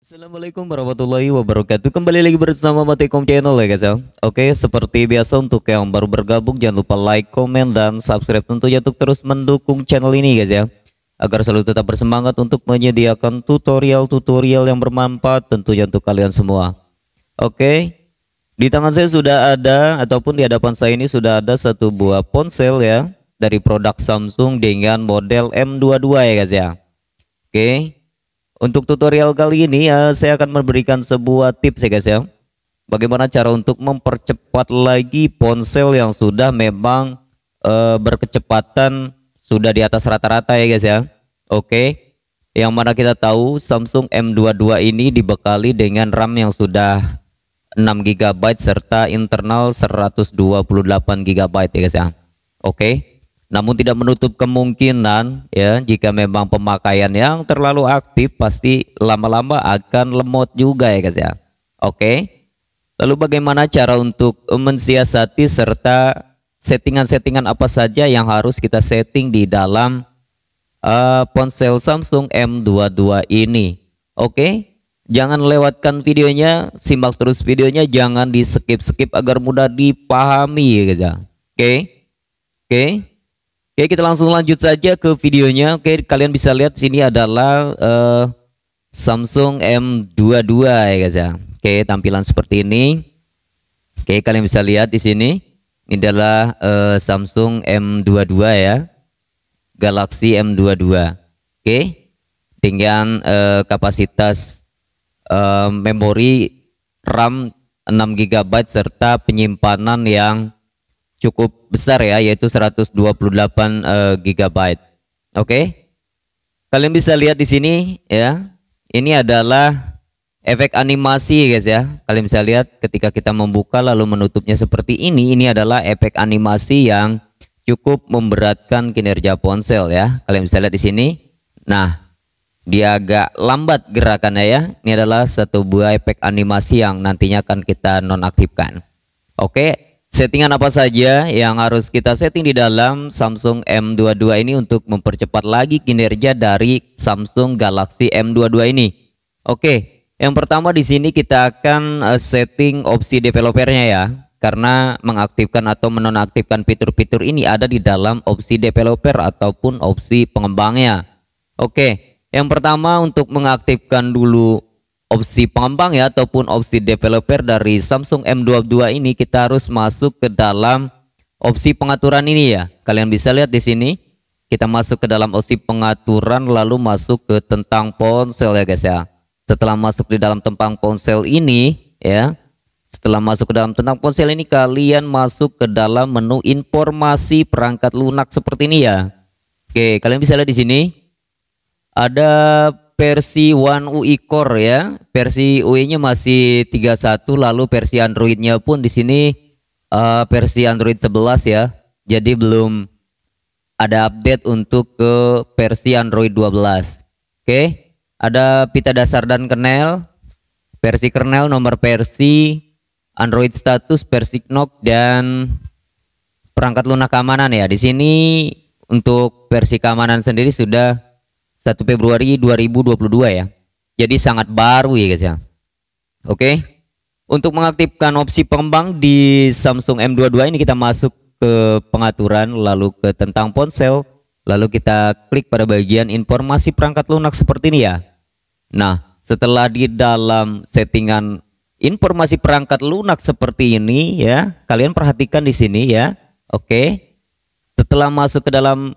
Assalamualaikum warahmatullahi wabarakatuh Kembali lagi bersama Matikom Channel ya guys ya Oke seperti biasa untuk yang baru bergabung Jangan lupa like, komen, dan subscribe tentunya untuk terus mendukung channel ini guys ya Agar selalu tetap bersemangat untuk menyediakan tutorial-tutorial yang bermanfaat tentunya untuk kalian semua Oke Di tangan saya sudah ada ataupun di hadapan saya ini sudah ada satu buah ponsel ya Dari produk Samsung dengan model M22 ya guys ya Oke untuk tutorial kali ini ya, saya akan memberikan sebuah tips ya guys ya. Bagaimana cara untuk mempercepat lagi ponsel yang sudah memang e, berkecepatan sudah di atas rata-rata ya guys ya. Oke. Yang mana kita tahu Samsung M22 ini dibekali dengan RAM yang sudah 6 GB serta internal 128 GB ya guys ya. Oke. Namun tidak menutup kemungkinan ya jika memang pemakaian yang terlalu aktif pasti lama-lama akan lemot juga ya guys ya. Oke. Lalu bagaimana cara untuk mensiasati serta settingan-settingan apa saja yang harus kita setting di dalam uh, ponsel Samsung M22 ini? Oke. Jangan lewatkan videonya, simak terus videonya, jangan di skip-skip agar mudah dipahami ya guys ya. Oke. Oke. Oke, kita langsung lanjut saja ke videonya. Oke, kalian bisa lihat sini adalah uh, Samsung M22 ya guys ya. Oke, tampilan seperti ini. Oke, kalian bisa lihat di sini. Ini adalah uh, Samsung M22 ya. Galaxy M22. Oke. Dengan uh, kapasitas uh, memori RAM 6 GB serta penyimpanan yang cukup besar ya yaitu 128 uh, GB. Oke. Okay? Kalian bisa lihat di sini ya. Ini adalah efek animasi guys ya. Kalian bisa lihat ketika kita membuka lalu menutupnya seperti ini, ini adalah efek animasi yang cukup memberatkan kinerja ponsel ya. Kalian bisa lihat di sini. Nah, dia agak lambat gerakannya ya. Ini adalah satu buah efek animasi yang nantinya akan kita nonaktifkan. Oke, Settingan apa saja yang harus kita setting di dalam Samsung M22 ini untuk mempercepat lagi kinerja dari Samsung Galaxy M22 ini? Oke, yang pertama di sini kita akan eh, setting opsi developernya ya, karena mengaktifkan atau menonaktifkan fitur-fitur ini ada di dalam opsi developer ataupun opsi pengembangnya. Oke, yang pertama untuk mengaktifkan dulu opsi pengembang ya ataupun opsi developer dari Samsung M22 ini kita harus masuk ke dalam opsi pengaturan ini ya. Kalian bisa lihat di sini kita masuk ke dalam opsi pengaturan lalu masuk ke tentang ponsel ya guys ya. Setelah masuk di dalam tentang ponsel ini ya. Setelah masuk ke dalam tentang ponsel ini kalian masuk ke dalam menu informasi perangkat lunak seperti ini ya. Oke, kalian bisa lihat di sini ada versi One UI Core ya. Versi UI-nya masih 31 lalu versi Android-nya pun di sini uh, versi Android 11 ya. Jadi belum ada update untuk ke versi Android 12. Oke. Okay. Ada pita dasar dan kernel, versi kernel nomor versi, Android status, versi knock dan perangkat lunak keamanan ya. Di sini untuk versi keamanan sendiri sudah 1 Februari 2022 ya. Jadi sangat baru ya guys ya. Oke. Untuk mengaktifkan opsi pengembang di Samsung M22 ini kita masuk ke pengaturan lalu ke tentang ponsel lalu kita klik pada bagian informasi perangkat lunak seperti ini ya. Nah, setelah di dalam settingan informasi perangkat lunak seperti ini ya, kalian perhatikan di sini ya. Oke. Setelah masuk ke dalam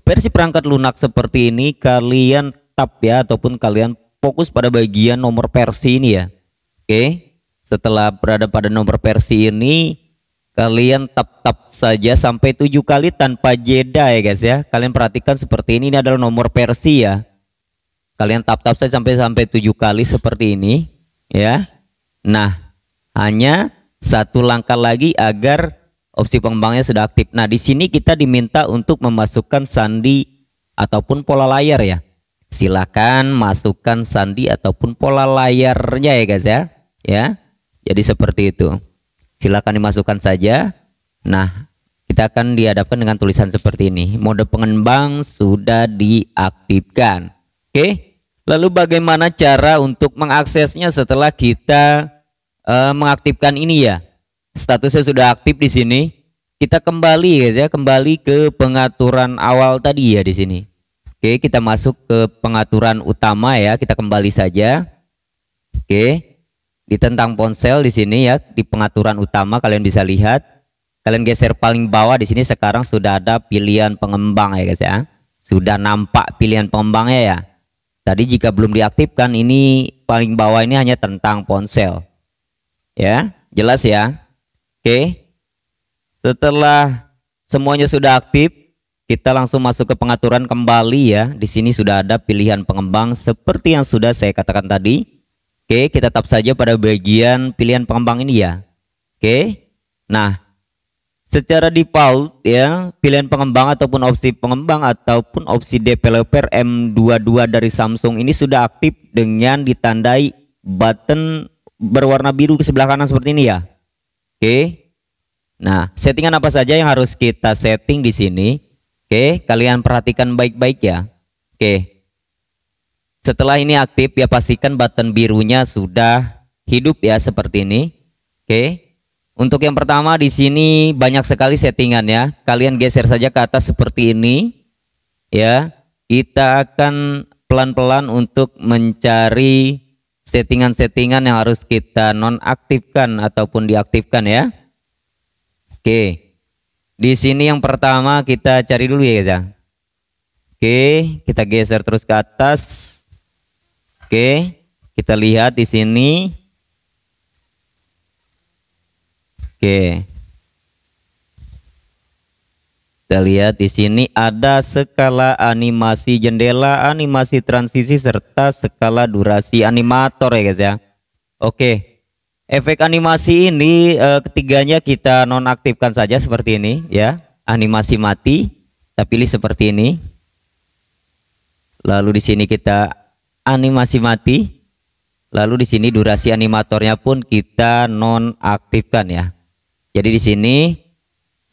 versi perangkat lunak seperti ini kalian tap ya ataupun kalian fokus pada bagian nomor versi ini ya. Oke. Setelah berada pada nomor versi ini kalian tap-tap saja sampai tujuh kali tanpa jeda ya guys ya. Kalian perhatikan seperti ini ini adalah nomor versi ya. Kalian tap-tap saja sampai sampai tujuh kali seperti ini ya. Nah, hanya satu langkah lagi agar opsi pengembangnya sudah aktif. Nah, di sini kita diminta untuk memasukkan sandi ataupun pola layar ya. Silakan masukkan sandi ataupun pola layarnya ya guys ya. Ya. Jadi seperti itu. Silakan dimasukkan saja. Nah, kita akan dihadapkan dengan tulisan seperti ini. Mode pengembang sudah diaktifkan. Oke. Lalu bagaimana cara untuk mengaksesnya setelah kita uh, mengaktifkan ini ya? statusnya sudah aktif di sini. Kita kembali guys ya, kembali ke pengaturan awal tadi ya di sini. Oke, kita masuk ke pengaturan utama ya, kita kembali saja. Oke. Di tentang ponsel di sini ya, di pengaturan utama kalian bisa lihat. Kalian geser paling bawah di sini sekarang sudah ada pilihan pengembang ya guys ya. Sudah nampak pilihan pengembangnya ya. Tadi jika belum diaktifkan ini paling bawah ini hanya tentang ponsel. Ya, jelas ya. Oke, setelah semuanya sudah aktif kita langsung masuk ke pengaturan kembali ya di sini sudah ada pilihan pengembang seperti yang sudah saya katakan tadi oke kita tap saja pada bagian pilihan pengembang ini ya oke nah secara default ya pilihan pengembang ataupun opsi pengembang ataupun opsi developer M22 dari Samsung ini sudah aktif dengan ditandai button berwarna biru ke sebelah kanan seperti ini ya Oke. Nah, settingan apa saja yang harus kita setting di sini? Oke, kalian perhatikan baik-baik ya. Oke. Setelah ini aktif ya pastikan button birunya sudah hidup ya seperti ini. Oke. Untuk yang pertama di sini banyak sekali settingan ya. Kalian geser saja ke atas seperti ini. Ya. Kita akan pelan-pelan untuk mencari settingan-settingan yang harus kita nonaktifkan ataupun diaktifkan ya. Oke. Di sini yang pertama kita cari dulu ya, guys. Oke, kita geser terus ke atas. Oke, kita lihat di sini. Oke. Kita lihat di sini ada skala animasi jendela, animasi transisi serta skala durasi animator ya guys ya. Oke. Efek animasi ini eh, ketiganya kita nonaktifkan saja seperti ini ya. Animasi mati kita pilih seperti ini. Lalu di sini kita animasi mati. Lalu di sini durasi animatornya pun kita nonaktifkan ya. Jadi di sini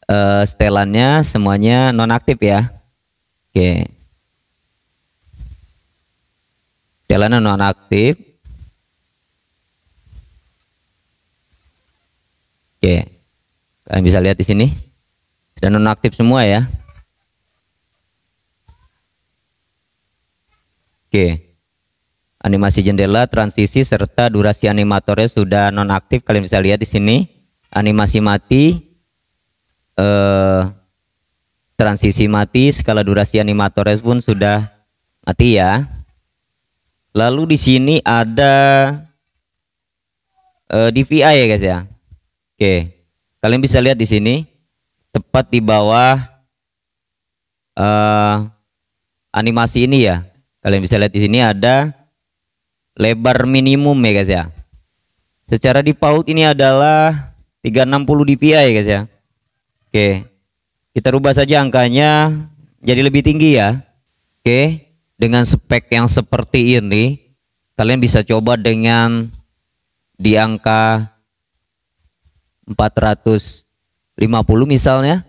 uh, setelannya semuanya nonaktif ya. Oke. Okay. Setelannya nonaktif. Oke. Okay. Kalian bisa lihat di sini. Sudah nonaktif semua ya. Oke. Okay. Animasi jendela, transisi serta durasi animatornya sudah nonaktif. Kalian bisa lihat di sini. Animasi mati, eh, transisi mati skala durasi animatores pun sudah mati ya lalu di sini ada eh, DVI ya guys ya oke kalian bisa lihat di sini tepat di bawah eh, animasi ini ya kalian bisa lihat di sini ada lebar minimum ya guys ya secara di paut ini adalah 360 dpi ya guys ya Oke. Kita rubah saja angkanya jadi lebih tinggi ya. Oke. Dengan spek yang seperti ini, kalian bisa coba dengan di angka 450 misalnya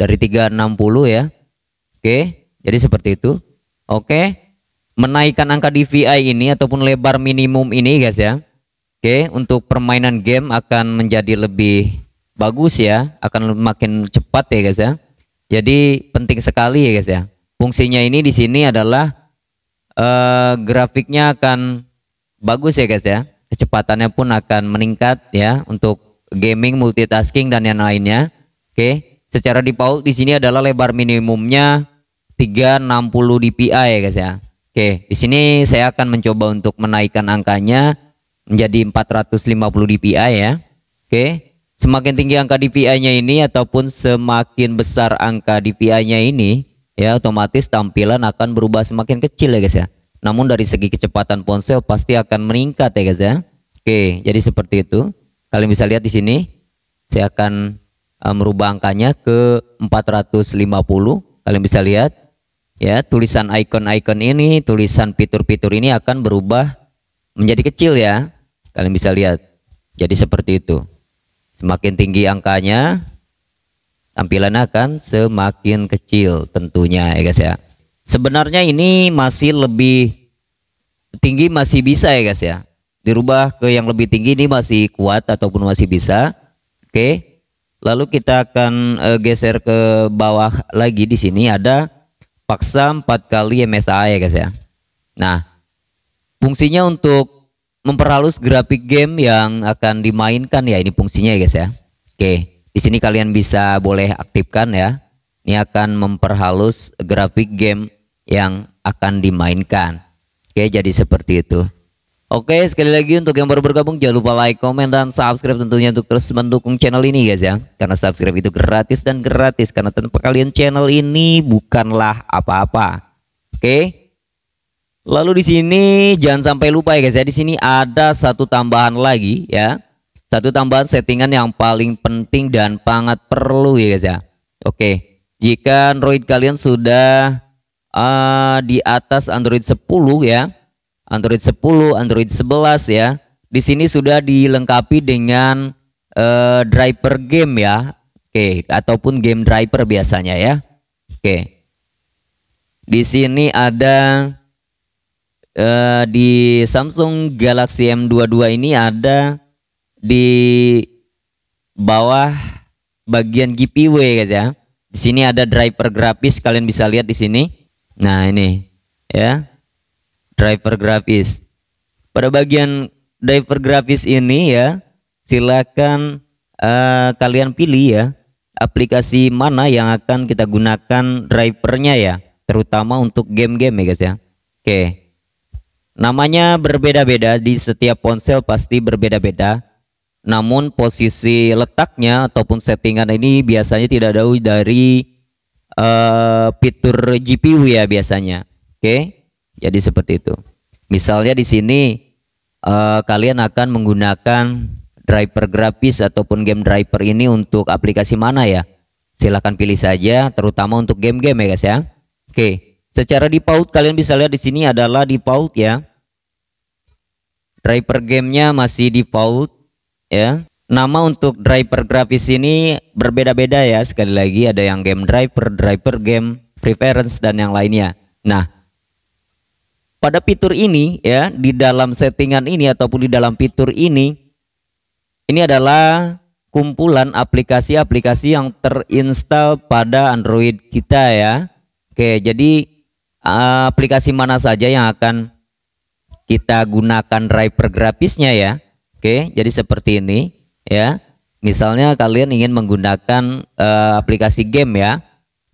dari 360 ya. Oke, jadi seperti itu. Oke. Menaikkan angka DVI ini ataupun lebar minimum ini guys ya. Oke, untuk permainan game akan menjadi lebih bagus ya, akan makin cepat ya guys ya. Jadi penting sekali ya guys ya. Fungsinya ini di sini adalah uh, grafiknya akan bagus ya guys ya. Kecepatannya pun akan meningkat ya untuk gaming, multitasking dan yang lainnya. Oke. Okay. Secara default di sini adalah lebar minimumnya 360 dpi ya guys ya. Oke, okay. di sini saya akan mencoba untuk menaikkan angkanya menjadi 450 dpi ya. Oke. Okay semakin tinggi angka DPI-nya ini ataupun semakin besar angka DPI-nya ini ya otomatis tampilan akan berubah semakin kecil ya guys ya. Namun dari segi kecepatan ponsel pasti akan meningkat ya guys ya. Oke, jadi seperti itu. Kalian bisa lihat di sini saya akan eh, merubah angkanya ke 450. Kalian bisa lihat ya tulisan icon-icon ini, tulisan fitur-fitur ini akan berubah menjadi kecil ya. Kalian bisa lihat. Jadi seperti itu. Semakin tinggi angkanya, tampilan akan semakin kecil tentunya ya guys ya. Sebenarnya ini masih lebih tinggi masih bisa ya guys ya. Dirubah ke yang lebih tinggi ini masih kuat ataupun masih bisa. Oke. Lalu kita akan eh, geser ke bawah lagi di sini ada paksa 4 kali MSA ya guys ya. Nah, fungsinya untuk memperhalus grafik game yang akan dimainkan ya ini fungsinya ya guys ya. Oke, di sini kalian bisa boleh aktifkan ya. Ini akan memperhalus grafik game yang akan dimainkan. Oke, jadi seperti itu. Oke, sekali lagi untuk yang baru bergabung jangan lupa like, komen dan subscribe tentunya untuk terus mendukung channel ini guys ya. Karena subscribe itu gratis dan gratis karena tanpa kalian channel ini bukanlah apa-apa. Oke. Lalu di sini jangan sampai lupa ya guys ya. Di sini ada satu tambahan lagi ya. Satu tambahan settingan yang paling penting dan sangat perlu ya guys ya. Oke. Jika Android kalian sudah uh, di atas Android 10 ya. Android 10, Android 11 ya. Di sini sudah dilengkapi dengan uh, driver game ya. Oke, ataupun game driver biasanya ya. Oke. Di sini ada Eh, di Samsung Galaxy M22 ini ada di bawah bagian GPU guys ya. Di sini ada driver grafis kalian bisa lihat di sini. Nah, ini ya. Driver grafis. Pada bagian driver grafis ini ya, silakan uh, kalian pilih ya aplikasi mana yang akan kita gunakan drivernya ya, terutama untuk game-game ya guys ya. Oke. Okay. Namanya berbeda-beda di setiap ponsel pasti berbeda-beda. Namun posisi letaknya ataupun settingan ini biasanya tidak jauh dari uh, fitur GPU ya biasanya. Oke. Okay? Jadi seperti itu. Misalnya di sini uh, kalian akan menggunakan driver grafis ataupun game driver ini untuk aplikasi mana ya? Silahkan pilih saja terutama untuk game-game ya guys ya. Oke. Okay. Secara default kalian bisa lihat di sini adalah default ya. Driver gamenya masih default ya. Nama untuk driver grafis ini berbeda-beda ya. Sekali lagi ada yang game driver, driver game, preference dan yang lainnya. Nah, pada fitur ini ya di dalam settingan ini ataupun di dalam fitur ini ini adalah kumpulan aplikasi-aplikasi yang terinstall pada Android kita ya. Oke, jadi aplikasi mana saja yang akan kita gunakan driver grafisnya ya. Oke, jadi seperti ini ya. Misalnya kalian ingin menggunakan uh, aplikasi game ya,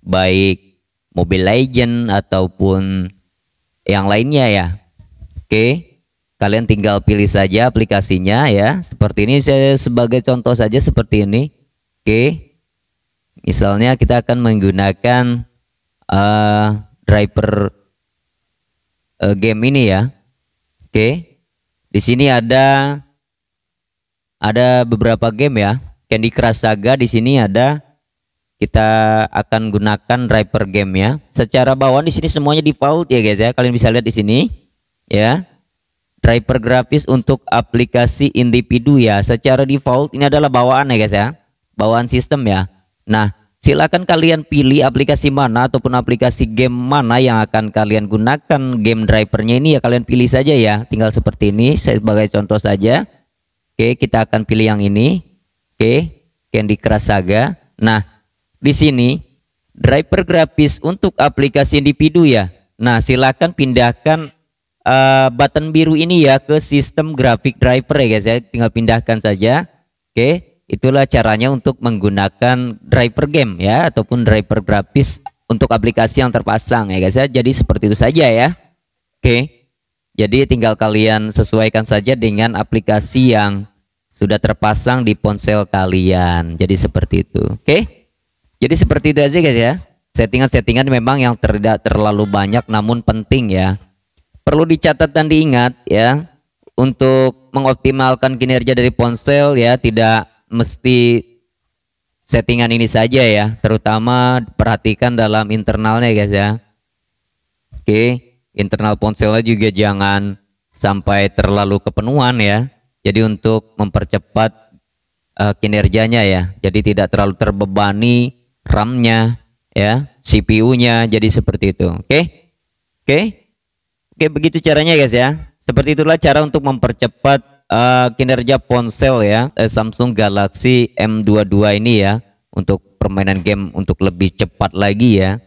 baik Mobile Legend ataupun yang lainnya ya. Oke, kalian tinggal pilih saja aplikasinya ya. Seperti ini saya sebagai contoh saja seperti ini. Oke, misalnya kita akan menggunakan uh, driver uh, game ini ya. Oke. Okay. Di sini ada ada beberapa game ya. Candy Crush Saga di sini ada kita akan gunakan driver game ya. Secara bawaan di sini semuanya default ya guys ya. Kalian bisa lihat di sini ya. Driver grafis untuk aplikasi individu ya. Secara default ini adalah bawaan ya guys ya. Bawaan sistem ya. Nah, Silakan kalian pilih aplikasi mana ataupun aplikasi game mana yang akan kalian gunakan game drivernya ini ya kalian pilih saja ya. Tinggal seperti ini saya sebagai contoh saja. Oke, kita akan pilih yang ini. Oke, Candy Crush Saga. Nah, di sini driver grafis untuk aplikasi individu ya. Nah, silakan pindahkan uh, button biru ini ya ke sistem grafik driver ya guys ya. Tinggal pindahkan saja. Oke. Itulah caranya untuk menggunakan driver game ya ataupun driver grafis untuk aplikasi yang terpasang ya guys ya. Jadi seperti itu saja ya. Oke. Jadi tinggal kalian sesuaikan saja dengan aplikasi yang sudah terpasang di ponsel kalian. Jadi seperti itu. Oke. Jadi seperti itu aja guys ya. Settingan-settingan memang yang tidak terlalu banyak namun penting ya. Perlu dicatat dan diingat ya untuk mengoptimalkan kinerja dari ponsel ya tidak mesti settingan ini saja ya, terutama perhatikan dalam internalnya guys ya. Oke, internal ponselnya juga jangan sampai terlalu kepenuhan ya. Jadi untuk mempercepat uh, kinerjanya ya. Jadi tidak terlalu terbebani RAM-nya ya, CPU-nya jadi seperti itu. Oke? Oke? Oke, begitu caranya guys ya. Seperti itulah cara untuk mempercepat uh, kinerja ponsel ya eh, Samsung Galaxy M22 ini ya untuk permainan game untuk lebih cepat lagi ya.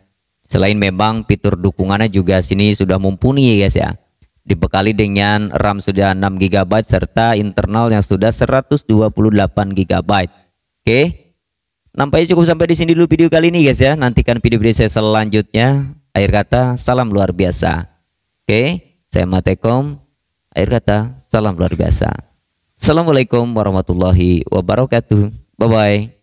Selain memang fitur dukungannya juga sini sudah mumpuni ya guys ya. Dibekali dengan RAM sudah 6 GB serta internal yang sudah 128 GB. Oke. Nampaknya cukup sampai di sini dulu video kali ini guys ya. Nantikan video-video saya selanjutnya. Akhir kata, salam luar biasa. Oke, saya Matekom. Akhir kata, salam luar biasa. Assalamualaikum warahmatullahi wabarakatuh. Bye-bye.